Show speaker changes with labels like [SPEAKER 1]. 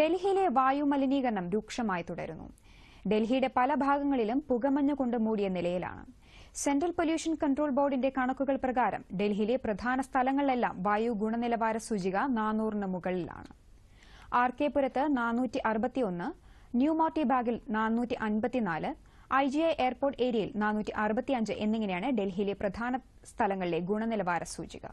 [SPEAKER 1] ഡൽഹിയിലെ വായു മലിനീകരണം രൂക്ഷമായി തുടരുന്നു ഡൽഹിയുടെ പല ഭാഗങ്ങളിലും പുകമഞ്ഞ് കൊണ്ട് മൂടിയ നിലയിലാണ് സെൻട്രൽ പൊല്യൂഷൻ കൺട്രോൾ ബോർഡിന്റെ കണക്കുകൾ പ്രകാരം ഡൽഹിയിലെ പ്രധാന സ്ഥലങ്ങളിലെല്ലാം വായു ഗുണനിലവാര സൂചിക നാനൂറിന് മുകളിലാണ് ആർ കെ പുരത്ത് നാനൂറ്റി അറുപത്തിയൊന്ന് ബാഗിൽ നാനൂറ്റി അൻപത്തിനാല് ഐ ജി ഐ എയർപോർട്ട് ഏരിയയിൽ നാനൂറ്റി അറുപത്തിയഞ്ച് എന്നിങ്ങനെയാണ് ഡൽഹിയിലെ പ്രധാന സ്ഥലങ്ങളിലെ ഗുണനിലവാര സൂചിക